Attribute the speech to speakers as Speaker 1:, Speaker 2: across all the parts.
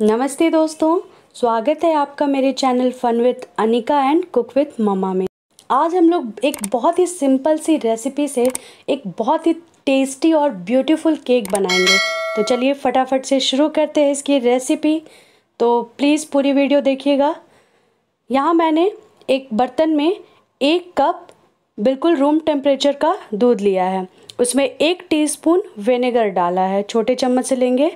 Speaker 1: नमस्ते दोस्तों स्वागत है आपका मेरे channel fun with Anika and cook with mama में आज हम लोग एक बहुत ही सिंपल सी रेसिपी से एक बहुत ही टेस्टी और ब्यूटीफुल केक बनाएंगे तो चलिए फटाफट से शुरू करते हैं इसकी रेसिपी तो प्लीज़ पूरी वीडियो देखिएगा यहाँ मैंने एक बर्तन में एक कप बिल्कुल रूम टेम्परेचर का दूध लिया है उसमें एक टीस्पून विनेगर डाला है छोटे चम्मच से लेंगे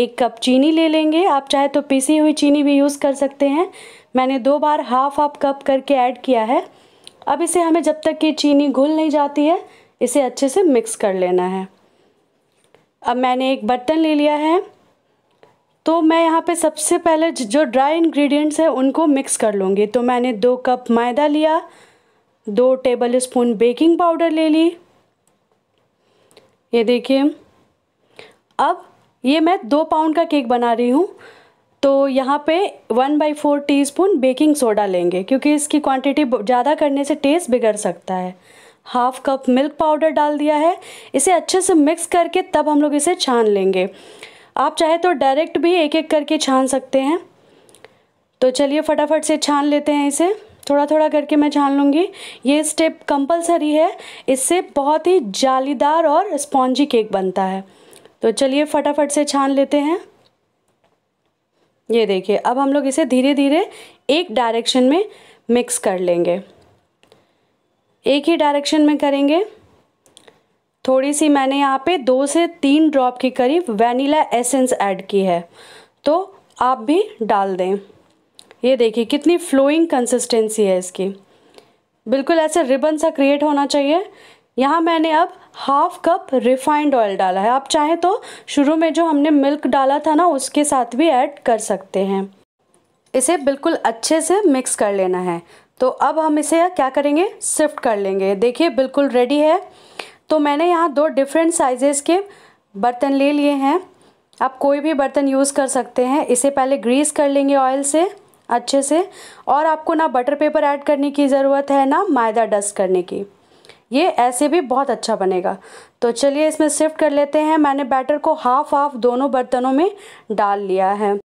Speaker 1: एक कप चीनी ले लेंगे आप चाहे तो पीसी हुई चीनी भी यूज़ कर सकते हैं मैंने दो बार हाफ हाफ कप करके ऐड किया है अब इसे हमें जब तक कि चीनी घुल नहीं जाती है इसे अच्छे से मिक्स कर लेना है अब मैंने एक बर्तन ले लिया है तो मैं यहाँ पे सबसे पहले जो ड्राई इंग्रेडिएंट्स हैं उनको मिक्स कर लूँगी तो मैंने दो कप मैदा लिया दो टेबल स्पून बेकिंग पाउडर ले ली ये देखिए अब ये मैं दो पाउंड का केक बना रही हूँ तो यहाँ पे one by fourth baking soda लेंगे क्योंकि इसकी क्वांटिटी ज़्यादा करने से टेस्ट बिगड़ सकता है हाफ कप मिल्क पाउडर डाल दिया है इसे अच्छे से मिक्स करके तब हम लोग इसे छान लेंगे आप चाहे तो डायरेक्ट भी एक एक करके छान सकते हैं तो चलिए फटाफट से छान लेते हैं इसे थोड़ा थोड़ा करके मैं छान लूँगी ये स्टेप कंपलसरी है इससे बहुत ही जालीदार और स्पॉन्जी केक बनता है तो चलिए फटाफट से छान लेते हैं ये देखिए अब हम लोग इसे धीरे धीरे एक डायरेक्शन में मिक्स कर लेंगे एक ही डायरेक्शन में करेंगे थोड़ी सी मैंने यहाँ पे दो से तीन ड्रॉप के करीब वैनिला एसेंस ऐड की है तो आप भी डाल दें ये देखिए कितनी फ्लोइंग कंसिस्टेंसी है इसकी बिल्कुल ऐसे रिबन सा क्रिएट होना चाहिए यहाँ मैंने अब हाफ कप रिफाइंड ऑयल डाला है आप चाहें तो शुरू में जो हमने मिल्क डाला था ना उसके साथ भी ऐड कर सकते हैं इसे बिल्कुल अच्छे से मिक्स कर लेना है तो अब हम इसे क्या करेंगे सिफ्ट कर लेंगे देखिए बिल्कुल रेडी है तो मैंने यहाँ दो डिफरेंट साइजेस के बर्तन ले लिए हैं आप कोई भी बर्तन यूज़ कर सकते हैं इसे पहले ग्रीस कर लेंगे ऑयल से अच्छे से और आपको ना बटर पेपर ऐड करने की ज़रूरत है ना मैदा डस्ट करने की ये ऐसे भी बहुत अच्छा बनेगा तो चलिए इसमें शिफ्ट कर लेते हैं मैंने बैटर को हाफ हाफ दोनों बर्तनों में डाल लिया है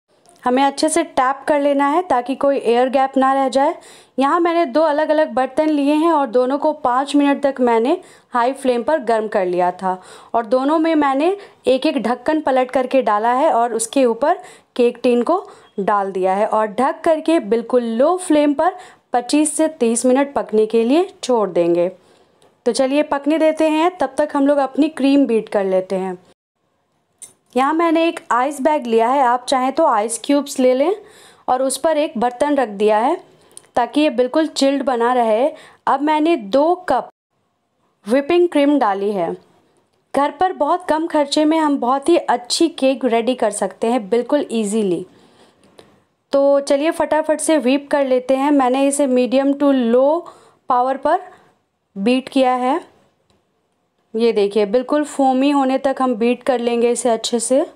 Speaker 1: हमें अच्छे से टैप कर लेना है ताकि कोई एयर गैप ना रह जाए यहाँ मैंने दो अलग अलग बर्तन लिए हैं और दोनों को पाँच मिनट तक मैंने हाई फ्लेम पर गर्म कर लिया था और दोनों में मैंने एक एक ढक्कन पलट करके डाला है और उसके ऊपर केक टीन को डाल दिया है और ढक करके बिल्कुल लो फ्लेम पर 25 से 30 मिनट पकने के लिए छोड़ देंगे तो चलिए पकने देते हैं तब तक हम लोग अपनी क्रीम बीट कर लेते हैं यहाँ मैंने एक आइस बैग लिया है आप चाहें तो आइस क्यूब्स ले लें और उस पर एक बर्तन रख दिया है ताकि ये बिल्कुल चिल्ड बना रहे अब मैंने दो कप विपिंग क्रीम डाली है घर पर बहुत कम खर्चे में हम बहुत ही अच्छी केक रेडी कर सकते हैं बिल्कुल ईजीली तो चलिए फटाफट से वीप कर लेते हैं मैंने इसे मीडियम टू लो पावर पर बीट किया है ये देखिए बिल्कुल फोमी होने तक हम बीट कर लेंगे इसे अच्छे से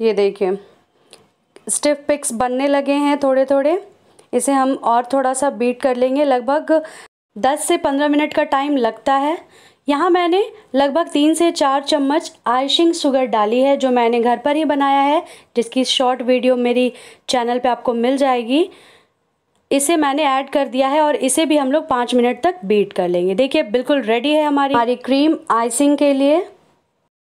Speaker 1: ये देखिए स्टिफ पिक्स बनने लगे हैं थोड़े थोड़े इसे हम और थोड़ा सा बीट कर लेंगे लगभग 10 से 15 मिनट का टाइम लगता है यहाँ मैंने लगभग तीन से चार चम्मच आइशिंग शुगर डाली है जो मैंने घर पर ही बनाया है जिसकी शॉर्ट वीडियो मेरी चैनल पे आपको मिल जाएगी इसे मैंने ऐड कर दिया है और इसे भी हम लोग पाँच मिनट तक बीट कर लेंगे देखिए बिल्कुल रेडी है हमारी हमारी क्रीम आइसिंग के लिए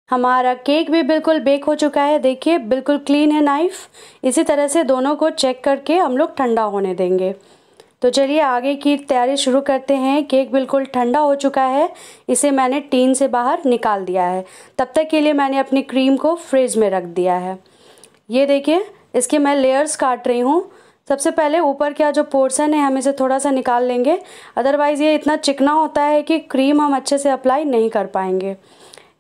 Speaker 1: हमारा केक भी बिल्कुल बेक हो चुका है देखिए बिल्कुल क्लीन है नाइफ़ इसी तरह से दोनों को चेक करके हम लोग ठंडा होने देंगे तो चलिए आगे की तैयारी शुरू करते हैं केक बिल्कुल ठंडा हो चुका है इसे मैंने टीन से बाहर निकाल दिया है तब तक के लिए मैंने अपनी क्रीम को फ्रिज में रख दिया है ये देखिए इसके मैं लेयर्स काट रही हूँ सबसे पहले ऊपर का जो पोर्सन है हम इसे थोड़ा सा निकाल लेंगे अदरवाइज़ ये इतना चिकना होता है कि क्रीम हम अच्छे से अप्लाई नहीं कर पाएंगे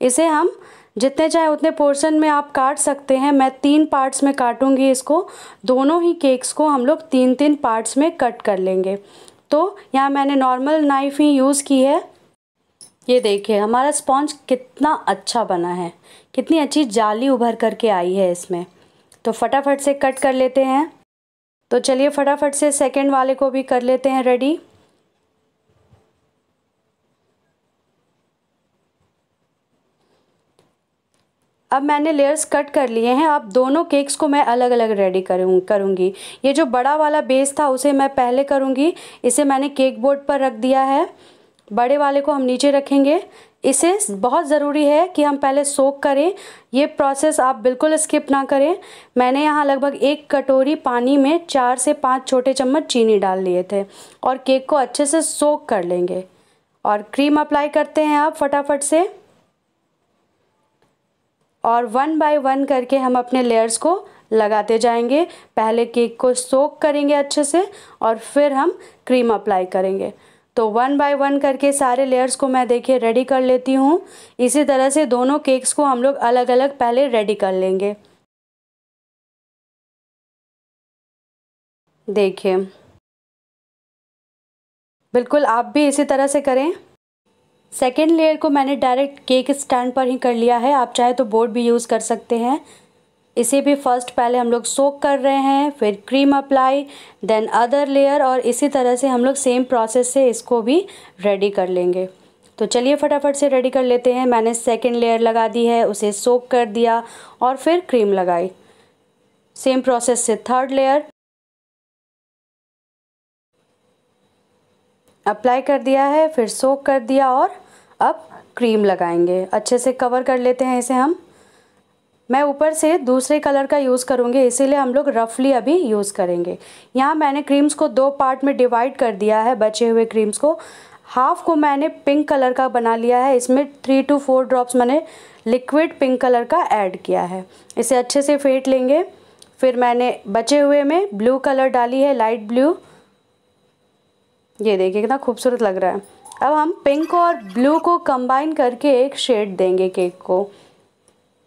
Speaker 1: इसे हम जितने चाहे उतने पोर्शन में आप काट सकते हैं मैं तीन पार्ट्स में काटूंगी इसको दोनों ही केक्स को हम लोग तीन तीन पार्ट्स में कट कर लेंगे तो यहाँ मैंने नॉर्मल नाइफ़ ही यूज़ की है ये देखिए हमारा स्पॉन्ज कितना अच्छा बना है कितनी अच्छी जाली उभर करके आई है इसमें तो फटाफट से कट कर लेते हैं तो चलिए फटाफट से सेकेंड वाले को भी कर लेते हैं रेडी अब मैंने लेयर्स कट कर लिए हैं अब दोनों केक्स को मैं अलग अलग रेडी करूँ करूँगी ये जो बड़ा वाला बेस था उसे मैं पहले करूँगी इसे मैंने केक बोर्ड पर रख दिया है बड़े वाले को हम नीचे रखेंगे इसे बहुत ज़रूरी है कि हम पहले सोक करें ये प्रोसेस आप बिल्कुल स्किप ना करें मैंने यहाँ लगभग एक कटोरी पानी में चार से पाँच छोटे चम्मच चीनी डाल लिए थे और केक को अच्छे से सोक कर लेंगे और क्रीम अप्लाई करते हैं आप फटाफट से और वन बाय वन करके हम अपने लेयर्स को लगाते जाएंगे पहले केक को सोक करेंगे अच्छे से और फिर हम क्रीम अप्लाई करेंगे तो वन बाय वन करके सारे लेयर्स को मैं देखिए रेडी कर लेती हूँ इसी तरह से दोनों केक्स को हम लोग अलग अलग पहले रेडी कर लेंगे देखिए बिल्कुल आप भी इसी तरह से करें सेकेंड लेयर को मैंने डायरेक्ट केक स्टैंड पर ही कर लिया है आप चाहे तो बोर्ड भी यूज़ कर सकते हैं इसे भी फर्स्ट पहले हम लोग सोक कर रहे हैं फिर cream apply then other layer और इसी तरह से हम लोग सेम प्रोसेस से इसको भी रेडी कर लेंगे तो चलिए फटाफट से रेडी कर लेते हैं मैंने सेकेंड लेयर लगा दी है उसे सोक कर दिया और फिर क्रीम लगाई सेम प्रोसेस से थर्ड लेयर अप्लाई कर दिया है फिर सोक कर दिया और अब क्रीम लगाएंगे अच्छे से कवर कर लेते हैं इसे हम मैं ऊपर से दूसरे कलर का यूज़ करूँगी इसीलिए हम लोग रफली अभी यूज़ करेंगे यहाँ मैंने क्रीम्स को दो पार्ट में डिवाइड कर दिया है बचे हुए क्रीम्स को हाफ को मैंने पिंक कलर का बना लिया है इसमें थ्री टू फोर ड्रॉप्स मैंने लिक्विड पिंक कलर का ऐड किया है इसे अच्छे से फेंट लेंगे फिर मैंने बचे हुए में ब्लू कलर डाली है लाइट ब्लू ये देखिए कितना खूबसूरत लग रहा है अब हम पिंक और ब्लू को कंबाइन करके एक शेड देंगे केक को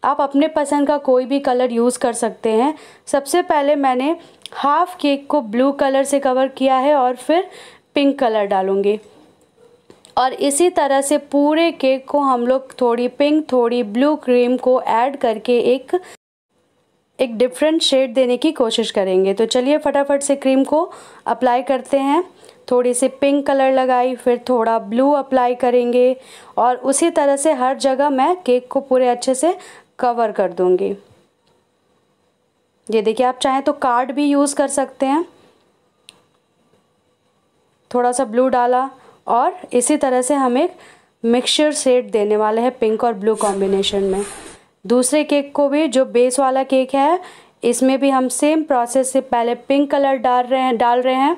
Speaker 1: आप अपने पसंद का कोई भी कलर यूज़ कर सकते हैं सबसे पहले मैंने हाफ़ केक को ब्लू कलर से कवर किया है और फिर पिंक कलर डालूँगी और इसी तरह से पूरे केक को हम लोग थोड़ी पिंक थोड़ी ब्लू क्रीम को ऐड करके एक एक डिफरेंट शेड देने की कोशिश करेंगे तो चलिए फटाफट से क्रीम को अप्लाई करते हैं थोड़ी सी पिंक कलर लगाई फिर थोड़ा ब्लू अप्लाई करेंगे और उसी तरह से हर जगह मैं केक को पूरे अच्छे से कवर कर दूंगी ये देखिए आप चाहें तो कार्ड भी यूज़ कर सकते हैं थोड़ा सा ब्लू डाला और इसी तरह से हम एक मिक्सचर सेट देने वाले हैं पिंक और ब्लू कॉम्बिनेशन में दूसरे केक को भी जो बेस वाला केक है इसमें भी हम सेम प्रोसेस से पहले पिंक कलर डाल रहे हैं डाल रहे हैं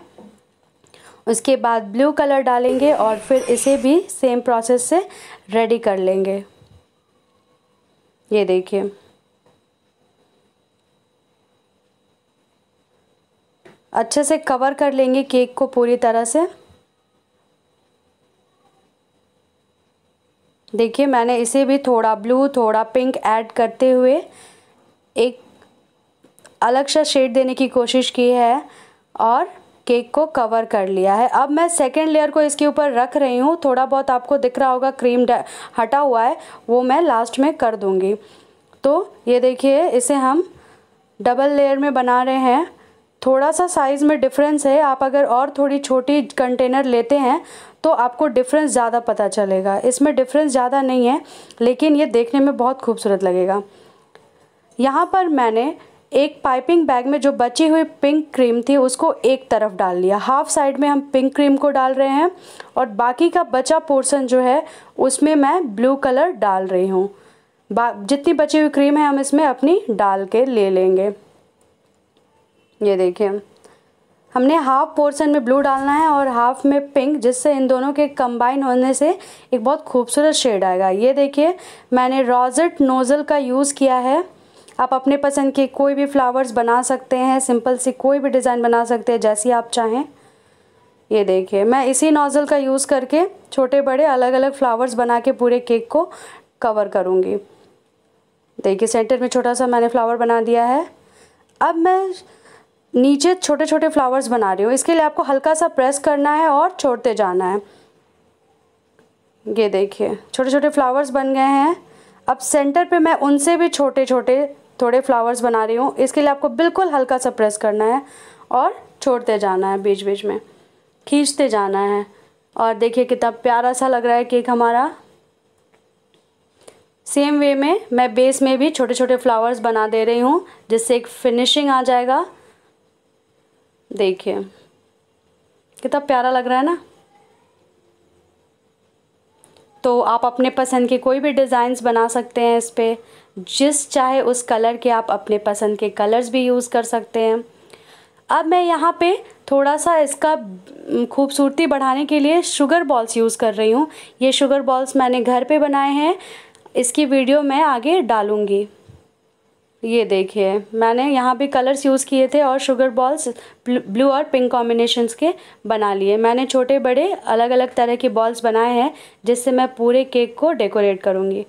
Speaker 1: उसके बाद ब्लू कलर डालेंगे और फिर इसे भी सेम प्रोसेस से रेडी कर लेंगे ये देखिए अच्छे से कवर कर लेंगे केक को पूरी तरह से देखिए मैंने इसे भी थोड़ा ब्लू थोड़ा पिंक ऐड करते हुए एक अलग सा शेड देने की कोशिश की है और केक को कवर कर लिया है अब मैं सेकेंड लेयर को इसके ऊपर रख रही हूँ थोड़ा बहुत आपको दिख रहा होगा क्रीम हटा हुआ है वो मैं लास्ट में कर दूँगी तो ये देखिए इसे हम डबल लेयर में बना रहे हैं थोड़ा सा साइज़ में डिफरेंस है आप अगर और थोड़ी छोटी कंटेनर लेते हैं तो आपको डिफरेंस ज़्यादा पता चलेगा इसमें डिफरेंस ज़्यादा नहीं है लेकिन ये देखने में बहुत खूबसूरत लगेगा यहाँ पर मैंने एक पाइपिंग बैग में जो बची हुई पिंक क्रीम थी उसको एक तरफ डाल लिया हाफ साइड में हम पिंक क्रीम को डाल रहे हैं और बाकी का बचा पोर्शन जो है उसमें मैं ब्लू कलर डाल रही हूँ जितनी बची हुई क्रीम है हम इसमें अपनी डाल के ले लेंगे ये देखिए हमने हाफ पोर्शन में ब्लू डालना है और हाफ में पिंक जिससे इन दोनों के कंबाइन होने से एक बहुत खूबसूरत शेड आएगा ये देखिए मैंने रॉजेट नोज़ल का यूज़ किया है आप अपने पसंद के कोई भी फ्लावर्स बना सकते हैं सिंपल सी कोई भी डिज़ाइन बना सकते हैं जैसी आप चाहें ये देखिए मैं इसी नोज़ल का यूज़ करके छोटे बड़े अलग अलग फ्लावर्स बना के पूरे केक को कवर करूँगी देखिए सेंटर में छोटा सा मैंने फ्लावर बना दिया है अब मैं नीचे छोटे छोटे फ्लावर्स बना रही हूँ इसके लिए आपको हल्का सा प्रेस करना है और छोड़ते जाना है ये देखिए छोटे छोटे फ्लावर्स बन गए हैं अब सेंटर पे मैं उनसे भी छोटे छोटे थोड़े फ्लावर्स बना रही हूँ इसके लिए आपको बिल्कुल हल्का सा प्रेस करना है और छोड़ते जाना है बीच बीच में खींचते जाना है और देखिए कितना प्यारा सा लग रहा है केक हमारा सेम वे में मैं बेस में भी छोटे छोटे फ्लावर्स बना दे रही हूँ जिससे एक फिनिशिंग आ जाएगा देखिए कितना प्यारा लग रहा है ना तो आप अपने पसंद के कोई भी डिज़ाइंस बना सकते हैं इस पर जिस चाहे उस कलर के आप अपने पसंद के कलर्स भी यूज़ कर सकते हैं अब मैं यहाँ पे थोड़ा सा इसका खूबसूरती बढ़ाने के लिए शुगर बॉल्स यूज़ कर रही हूँ ये शुगर बॉल्स मैंने घर पे बनाए हैं इसकी वीडियो मैं आगे डालूँगी ये देखिए मैंने यहाँ पे कलर्स यूज़ किए थे और शुगर बॉल्स ब्लू और पिंक कॉम्बिनेशंस के बना लिए मैंने छोटे बड़े अलग अलग तरह के बॉल्स बनाए हैं जिससे मैं पूरे केक को डेकोरेट करूँगी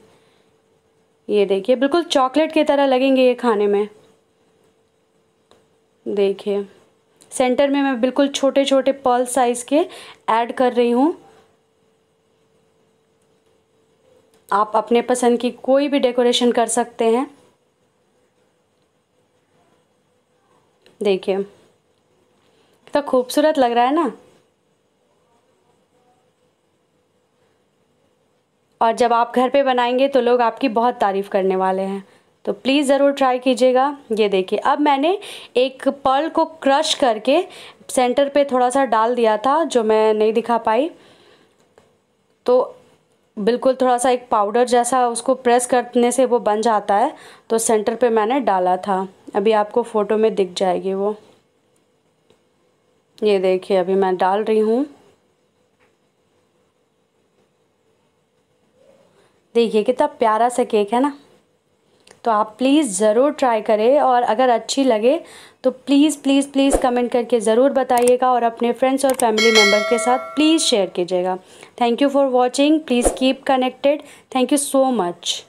Speaker 1: ये देखिए बिल्कुल चॉकलेट की तरह लगेंगे ये खाने में देखिए सेंटर में मैं बिल्कुल छोटे छोटे पर्ल साइज़ के ऐड कर रही हूँ आप अपने पसंद की कोई भी डेकोरेशन कर सकते हैं देखिए तो खूबसूरत लग रहा है ना और जब आप घर पे बनाएंगे तो लोग आपकी बहुत तारीफ़ करने वाले हैं तो प्लीज़ ज़रूर ट्राई कीजिएगा ये देखिए अब मैंने एक पर्ल को क्रश करके सेंटर पे थोड़ा सा डाल दिया था जो मैं नहीं दिखा पाई तो बिल्कुल थोड़ा सा एक पाउडर जैसा उसको प्रेस करने से वो बन जाता है तो सेंटर पे मैंने डाला था अभी आपको फ़ोटो में दिख जाएगी वो ये देखिए अभी मैं डाल रही हूँ देखिए कितना प्यारा सा केक है ना तो आप प्लीज़ ज़रूर ट्राई करें और अगर अच्छी लगे तो प्लीज़ प्लीज़ प्लीज़ कमेंट करके ज़रूर बताइएगा और अपने फ्रेंड्स और फैमिली मेम्बर के साथ प्लीज़ शेयर कीजिएगा thank you for watching please keep connected thank you so much